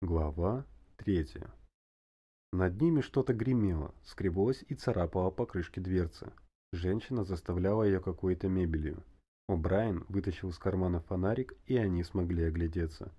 Глава третья. Над ними что-то гремело, скреблось и царапало по крышке дверцы. Женщина заставляла ее какой-то мебелью. О'Брайен вытащил из кармана фонарик, и они смогли оглядеться.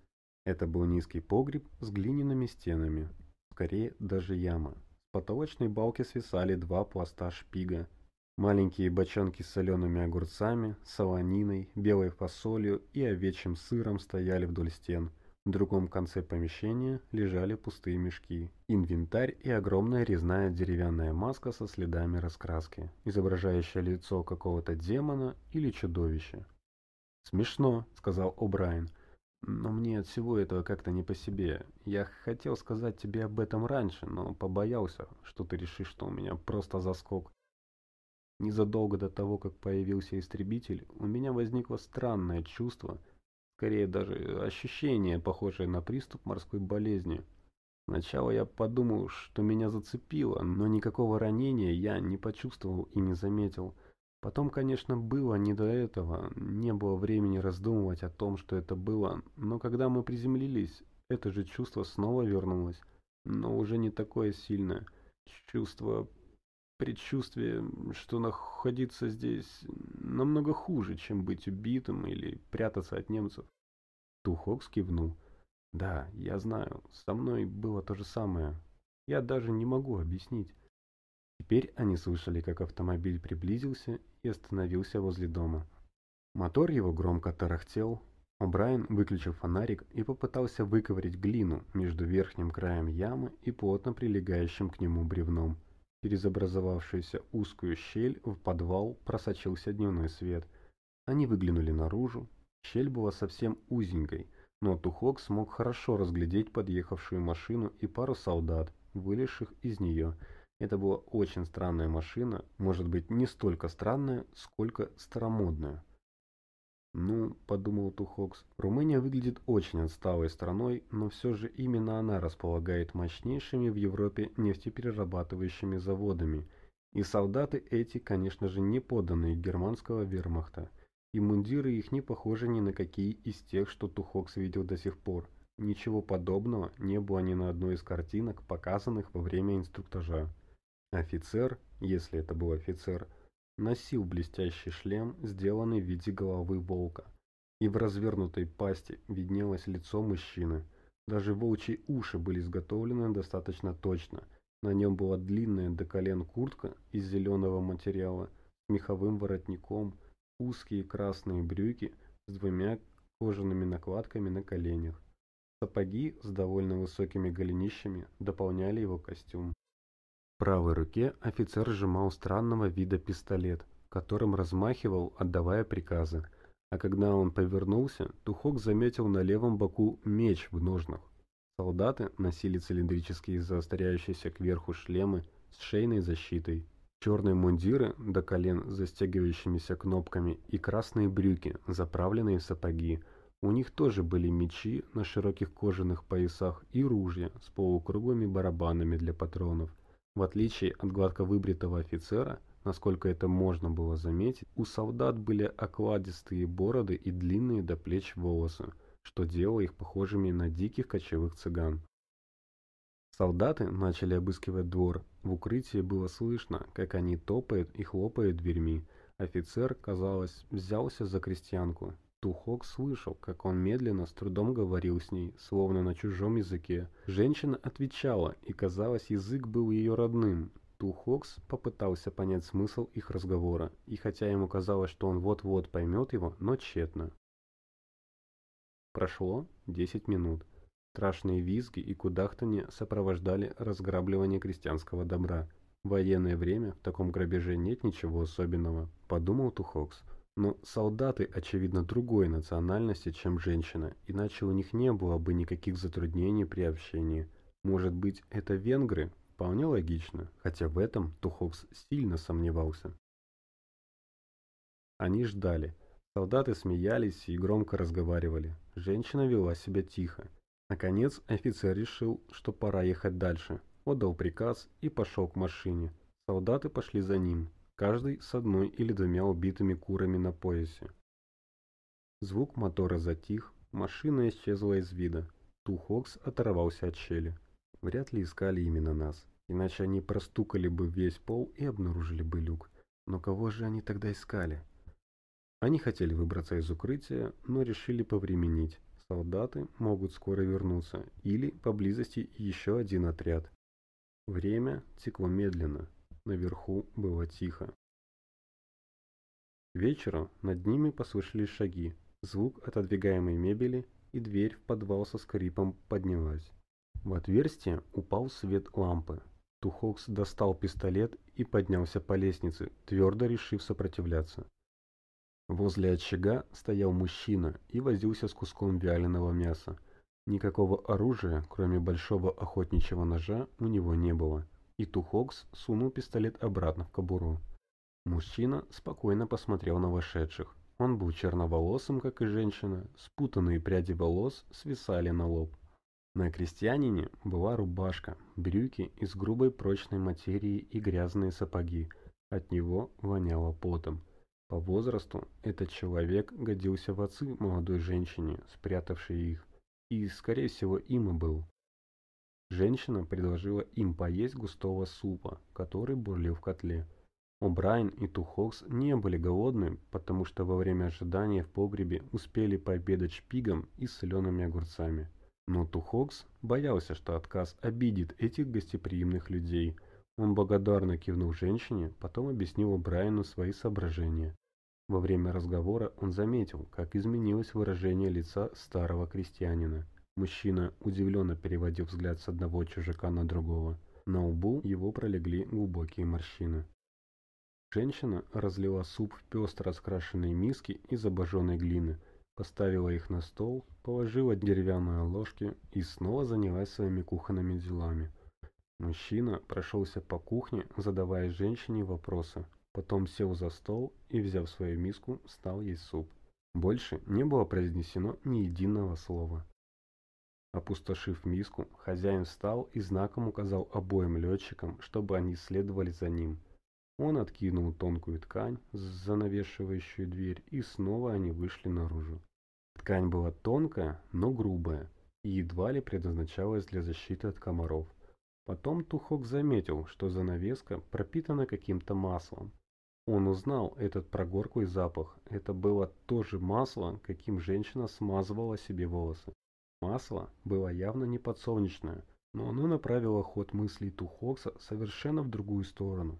Это был низкий погреб с глиняными стенами, скорее даже яма. С потолочной балки свисали два пласта шпига. Маленькие бочонки с солеными огурцами, солониной, белой фасолью и овечьим сыром стояли вдоль стен – в другом конце помещения лежали пустые мешки, инвентарь и огромная резная деревянная маска со следами раскраски, изображающая лицо какого-то демона или чудовища. «Смешно», — сказал О'Брайен, — «но мне от всего этого как-то не по себе. Я хотел сказать тебе об этом раньше, но побоялся, что ты решишь, что у меня просто заскок. Незадолго до того, как появился истребитель, у меня возникло странное чувство — скорее даже ощущение, похожее на приступ морской болезни. Сначала я подумал, что меня зацепило, но никакого ранения я не почувствовал и не заметил. Потом, конечно, было не до этого, не было времени раздумывать о том, что это было, но когда мы приземлились, это же чувство снова вернулось, но уже не такое сильное. Чувство предчувствие, что находиться здесь намного хуже, чем быть убитым или прятаться от немцев. Тухок кивнул. Да, я знаю, со мной было то же самое. Я даже не могу объяснить. Теперь они слышали, как автомобиль приблизился и остановился возле дома. Мотор его громко тарахтел. О'Брайен а выключил фонарик и попытался выковырять глину между верхним краем ямы и плотно прилегающим к нему бревном. Через образовавшуюся узкую щель в подвал просочился дневной свет. Они выглянули наружу. Щель была совсем узенькой, но Тухок смог хорошо разглядеть подъехавшую машину и пару солдат, вылезших из нее. Это была очень странная машина, может быть не столько странная, сколько старомодная. Ну, подумал Тухокс, Румыния выглядит очень отсталой страной, но все же именно она располагает мощнейшими в Европе нефтеперерабатывающими заводами. И солдаты эти, конечно же, не поданные германского вермахта. И мундиры их не похожи ни на какие из тех, что Тухокс видел до сих пор. Ничего подобного не было ни на одной из картинок, показанных во время инструктажа. Офицер, если это был офицер, носил блестящий шлем, сделанный в виде головы волка, и в развернутой пасти виднелось лицо мужчины. Даже волчьи уши были изготовлены достаточно точно. На нем была длинная до колен куртка из зеленого материала с меховым воротником, узкие красные брюки с двумя кожаными накладками на коленях. Сапоги с довольно высокими голенищами дополняли его костюм правой руке офицер сжимал странного вида пистолет, которым размахивал, отдавая приказы. А когда он повернулся, Тухок заметил на левом боку меч в ножнах. Солдаты носили цилиндрические заостряющиеся кверху шлемы с шейной защитой, черные мундиры до колен с застегивающимися кнопками и красные брюки, заправленные в сапоги. У них тоже были мечи на широких кожаных поясах и ружья с полукруглыми барабанами для патронов – в отличие от гладко выбритого офицера, насколько это можно было заметить, у солдат были окладистые бороды и длинные до плеч волосы, что делало их похожими на диких кочевых цыган. Солдаты начали обыскивать двор. В укрытии было слышно, как они топают и хлопают дверьми. Офицер, казалось, взялся за крестьянку, Тухок слышал, как он медленно, с трудом говорил с ней, словно на чужом языке. Женщина отвечала, и казалось, язык был ее родным. Тухокс попытался понять смысл их разговора, и хотя ему казалось, что он вот-вот поймет его, но тщетно. Прошло 10 минут. Страшные визги и кудахтанье сопровождали разграбливание крестьянского добра. В военное время в таком грабеже нет ничего особенного, подумал Тухокс. Но солдаты, очевидно, другой национальности, чем женщина, иначе у них не было бы никаких затруднений при общении. Может быть, это венгры? Вполне логично, хотя в этом Тухокс сильно сомневался. Они ждали. Солдаты смеялись и громко разговаривали. Женщина вела себя тихо. Наконец, офицер решил, что пора ехать дальше. Отдал приказ и пошел к машине. Солдаты пошли за ним каждый с одной или двумя убитыми курами на поясе. Звук мотора затих, машина исчезла из вида. Тухокс оторвался от щели. Вряд ли искали именно нас, иначе они простукали бы весь пол и обнаружили бы люк. Но кого же они тогда искали? Они хотели выбраться из укрытия, но решили повременить. Солдаты могут скоро вернуться, или поблизости еще один отряд. Время текло медленно, наверху было тихо. Вечером над ними послышались шаги, звук отодвигаемой мебели, и дверь в подвал со скрипом поднялась. В отверстие упал свет лампы. Тухокс достал пистолет и поднялся по лестнице, твердо решив сопротивляться. Возле очага стоял мужчина и возился с куском вяленого мяса. Никакого оружия, кроме большого охотничьего ножа, у него не было и Тухокс сунул пистолет обратно в кобуру. Мужчина спокойно посмотрел на вошедших. Он был черноволосым, как и женщина, спутанные пряди волос свисали на лоб. На крестьянине была рубашка, брюки из грубой прочной материи и грязные сапоги. От него воняло потом. По возрасту этот человек годился в отцы молодой женщине, спрятавшей их. И, скорее всего, им и был. Женщина предложила им поесть густого супа, который бурлил в котле. О'Брайен и Тухокс не были голодны, потому что во время ожидания в погребе успели пообедать шпигом и солеными огурцами. Но Тухокс боялся, что отказ обидит этих гостеприимных людей. Он благодарно кивнул женщине, потом объяснил Брайану свои соображения. Во время разговора он заметил, как изменилось выражение лица старого крестьянина. Мужчина удивленно переводил взгляд с одного чужака на другого. На лбу его пролегли глубокие морщины. Женщина разлила суп в пестро раскрашенные миски из обожженной глины, поставила их на стол, положила деревянные ложки и снова занялась своими кухонными делами. Мужчина прошелся по кухне, задавая женщине вопросы. Потом сел за стол и, взяв свою миску, стал есть суп. Больше не было произнесено ни единого слова. Опустошив миску, хозяин встал и знаком указал обоим летчикам, чтобы они следовали за ним. Он откинул тонкую ткань, занавешивающую дверь, и снова они вышли наружу. Ткань была тонкая, но грубая, и едва ли предназначалась для защиты от комаров. Потом Тухок заметил, что занавеска пропитана каким-то маслом. Он узнал этот прогорклый запах. Это было то же масло, каким женщина смазывала себе волосы. Масло было явно не подсолнечное, но оно направило ход мыслей Тухокса совершенно в другую сторону.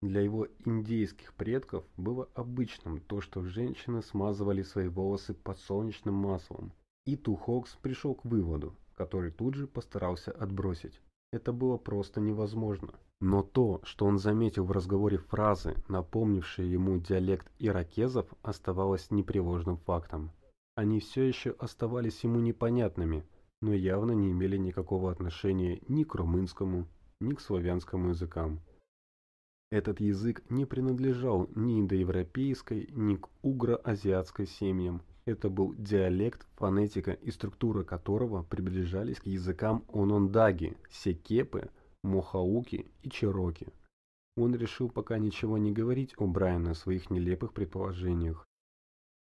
Для его индейских предков было обычным то, что женщины смазывали свои волосы подсолнечным маслом, и Тухокс пришел к выводу, который тут же постарался отбросить. Это было просто невозможно. Но то, что он заметил в разговоре фразы, напомнившие ему диалект иракезов, оставалось непреложным фактом. Они все еще оставались ему непонятными, но явно не имели никакого отношения ни к румынскому, ни к славянскому языкам. Этот язык не принадлежал ни индоевропейской, ни к угроазиатской семьям. Это был диалект, фонетика и структура которого приближались к языкам онондаги, секепы, мохауки и чероки. Он решил пока ничего не говорить о Брайана о своих нелепых предположениях,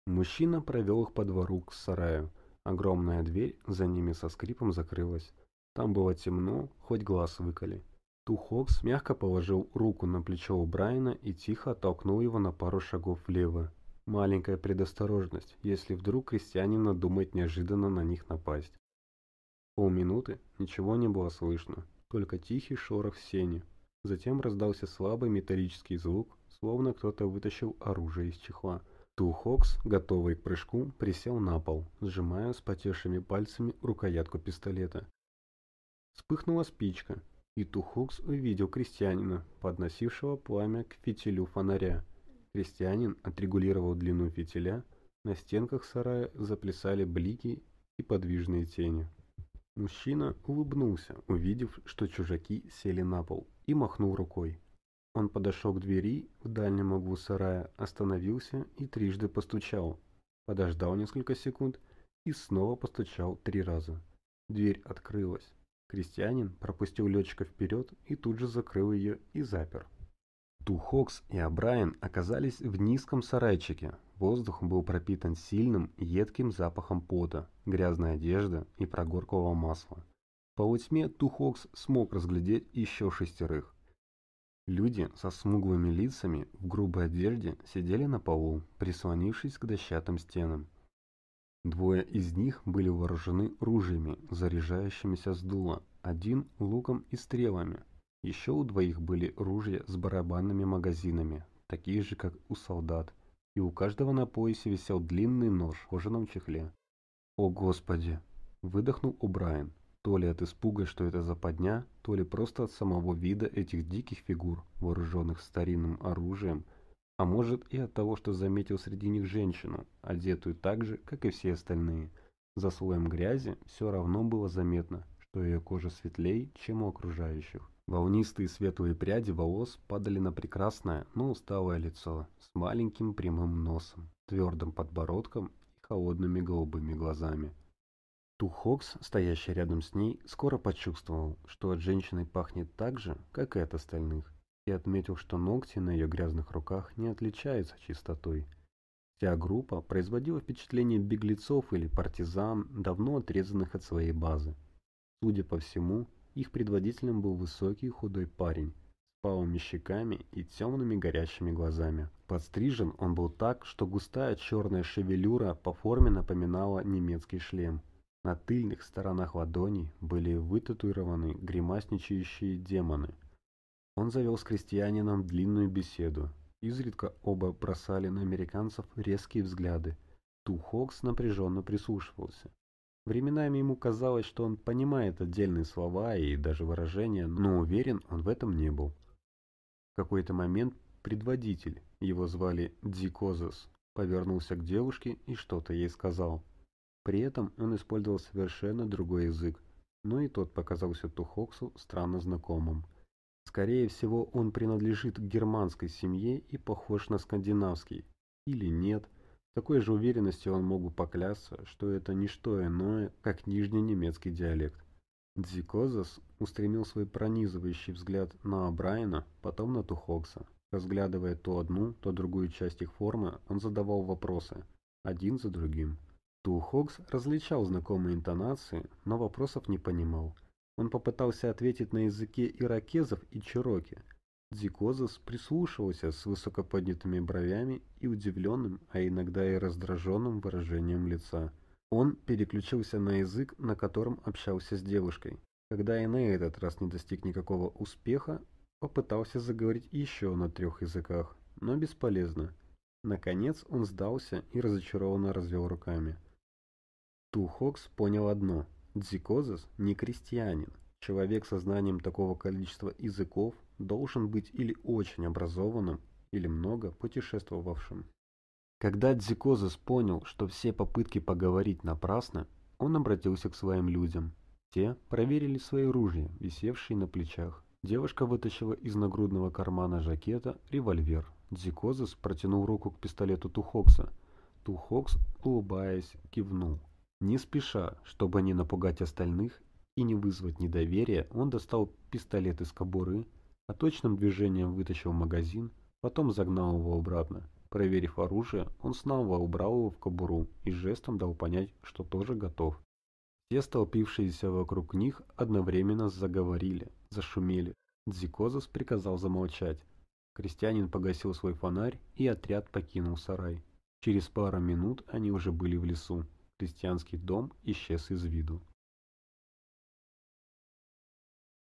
Мужчина провел их по двору к сараю. Огромная дверь за ними со скрипом закрылась. Там было темно, хоть глаз выколи. Тухокс мягко положил руку на плечо у Брайана и тихо оттолкнул его на пару шагов влево. Маленькая предосторожность, если вдруг крестьянин надумает неожиданно на них напасть. Полминуты ничего не было слышно, только тихий шорох в сене. Затем раздался слабый металлический звук, словно кто-то вытащил оружие из чехла. Тухокс, готовый к прыжку, присел на пол, сжимая спотевшими пальцами рукоятку пистолета. Вспыхнула спичка, и Тухокс увидел крестьянина, подносившего пламя к фитилю фонаря. Крестьянин отрегулировал длину фитиля, на стенках сарая заплясали блики и подвижные тени. Мужчина улыбнулся, увидев, что чужаки сели на пол, и махнул рукой. Он подошел к двери в дальнем углу сарая, остановился и трижды постучал. Подождал несколько секунд и снова постучал три раза. Дверь открылась. Крестьянин пропустил летчика вперед и тут же закрыл ее и запер. Тухокс и Абрайен оказались в низком сарайчике. Воздух был пропитан сильным, едким запахом пота, грязной одежды и прогорклого масла. По тьме Тухокс смог разглядеть еще шестерых. Люди со смуглыми лицами в грубой одежде сидели на полу, прислонившись к дощатым стенам. Двое из них были вооружены ружьями, заряжающимися с дула, один луком и стрелами. Еще у двоих были ружья с барабанными магазинами, такие же, как у солдат, и у каждого на поясе висел длинный нож в кожаном чехле. «О, Господи!» – выдохнул О'Брайен, то ли от испуга, что это западня, чувствовали просто от самого вида этих диких фигур, вооруженных старинным оружием, а может и от того, что заметил среди них женщину, одетую так же, как и все остальные. За слоем грязи все равно было заметно, что ее кожа светлее, чем у окружающих. Волнистые светлые пряди волос падали на прекрасное, но усталое лицо с маленьким прямым носом, твердым подбородком и холодными голубыми глазами. Тухокс, стоящий рядом с ней, скоро почувствовал, что от женщины пахнет так же, как и от остальных, и отметил, что ногти на ее грязных руках не отличаются чистотой. Вся группа производила впечатление беглецов или партизан, давно отрезанных от своей базы. Судя по всему, их предводителем был высокий худой парень с палыми щеками и темными горящими глазами. Подстрижен он был так, что густая черная шевелюра по форме напоминала немецкий шлем – на тыльных сторонах ладоней были вытатуированы гримасничающие демоны. Он завел с крестьянином длинную беседу. Изредка оба бросали на американцев резкие взгляды. Тухокс напряженно прислушивался. Временами ему казалось, что он понимает отдельные слова и даже выражения, но уверен он в этом не был. В какой-то момент предводитель, его звали Дикозас, повернулся к девушке и что-то ей сказал. При этом он использовал совершенно другой язык, но и тот показался Тухоксу странно знакомым. Скорее всего, он принадлежит к германской семье и похож на скандинавский. Или нет. С такой же уверенностью он мог бы поклясться, что это не что иное, как нижний немецкий диалект. Дзикозас устремил свой пронизывающий взгляд на Брайана, потом на Тухокса. Разглядывая то одну, то другую часть их формы, он задавал вопросы, один за другим. Тухокс различал знакомые интонации, но вопросов не понимал. Он попытался ответить на языке иракезов и чероки. Дзикозас прислушивался с высокоподнятыми бровями и удивленным, а иногда и раздраженным выражением лица. Он переключился на язык, на котором общался с девушкой. Когда и на этот раз не достиг никакого успеха, попытался заговорить еще на трех языках, но бесполезно. Наконец он сдался и разочарованно развел руками. Тухокс понял одно – Дзикозас не крестьянин. Человек со знанием такого количества языков должен быть или очень образованным, или много путешествовавшим. Когда Дзикозас понял, что все попытки поговорить напрасны, он обратился к своим людям. Те проверили свои ружья, висевшие на плечах. Девушка вытащила из нагрудного кармана жакета револьвер. Дзикозас протянул руку к пистолету Тухокса. Тухокс, улыбаясь, кивнул. Не спеша, чтобы не напугать остальных и не вызвать недоверия, он достал пистолет из кобуры, а точным движением вытащил магазин, потом загнал его обратно. Проверив оружие, он снова убрал его в кобуру и жестом дал понять, что тоже готов. Все столпившиеся вокруг них одновременно заговорили, зашумели. Дзикозас приказал замолчать. Крестьянин погасил свой фонарь, и отряд покинул сарай. Через пару минут они уже были в лесу. Крестьянский дом исчез из виду.